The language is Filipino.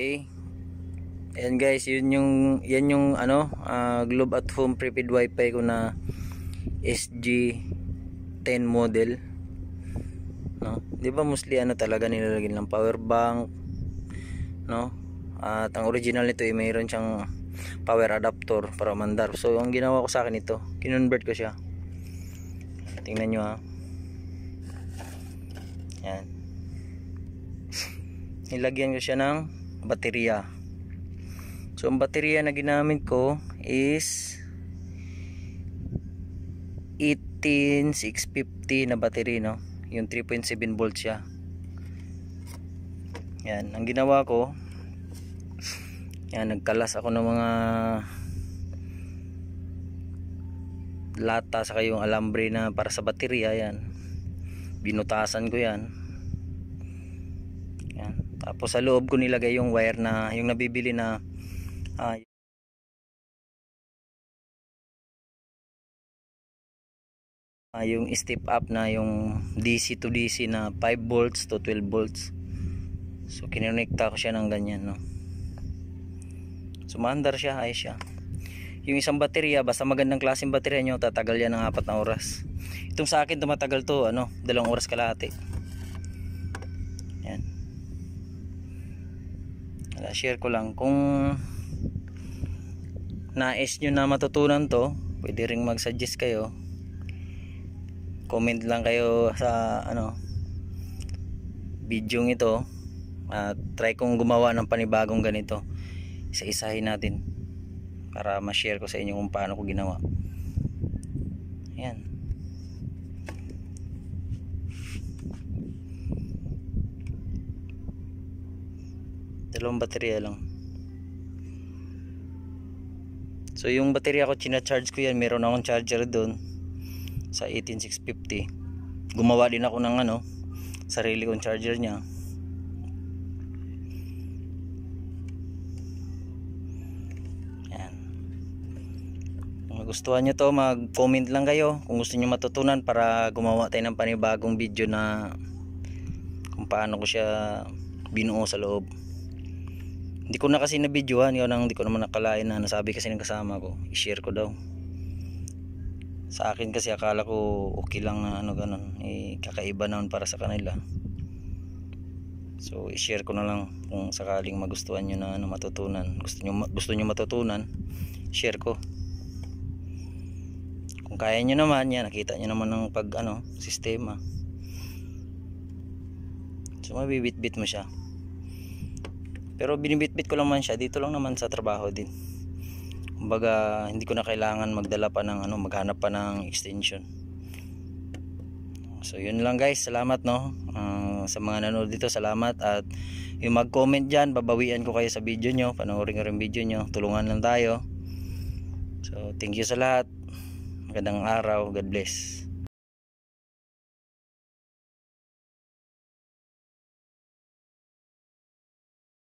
Okay. Ayan guys, yun yung yan yung ano, uh, Globe at Home prepaid wifi ko na SG10 model. No? 'Di ba mostly ano talaga nilalagyan ng power bank, no? At ang original nito ay eh, mayroon siyang power adapter para mandar. So ang ginawa ko sa akin ito, kinonvert ko siya. Tingnan niyo ha. Ah. Yan. Nilagyan ko siya ng baterya so ang baterya na ginamit ko is 18650 na battery no yung 3.7 volt siya yan ang ginawa ko yan nagkalas ako ng mga lata sa kayong alambre na para sa baterya yan binutasan ko yan tapos sa loob ko nilagay yung wire na yung nabibili na uh, uh, yung step up na yung DC to DC na 5 volts to 12 volts so kinonekta ko siya ng ganyan no so so, siya ayos siya yung isang baterya basta magandang klaseng baterya nyo tatagal yan ng 4 na oras itong sa akin tumatagal to ano dalawang oras kalahati share ko lang kung nais nyo na matutunan to pwede ring mag suggest kayo comment lang kayo sa ano video ito at try kong gumawa ng panibagong ganito isa-isahin natin para ma-share ko sa inyo kung paano ko ginawa ayan dalawang baterya lang so yung baterya ko charge ko yan meron akong charger doon sa 18650 gumawa din ako ng ano sarili kong charger niya yan kung nagustuhan nyo to mag comment lang kayo kung gusto nyo matutunan para gumawa tayo ng panibagong video na kung paano ko siya binuo sa loob hindi ko na kasi na-videohan yun ang hindi ko naman nakalain na nasabi kasi ng kasama ko. I-share ko daw. Sa akin kasi akala ko okay lang na ano ganun. Eh, kakaiba naman para sa kanila. So i-share ko na lang kung sakaling magustuhan nyo na ano, matutunan. Gusto nyo, gusto nyo matutunan, share ko. Kung kaya nyo naman yan, nakita nyo naman ng pag ano, sistema. So mabibit-bit mo siya pero binibitbit ko lang man siya dito lang naman sa trabaho din kumbaga hindi ko na kailangan magdala pa ng ano maghanap pa ng extension so yun lang guys salamat no uh, sa mga nanood dito salamat at yung mag comment diyan, babawian ko kayo sa video nyo panoorin ko rin video nyo tulungan lang tayo so thank you sa lahat magandang araw God bless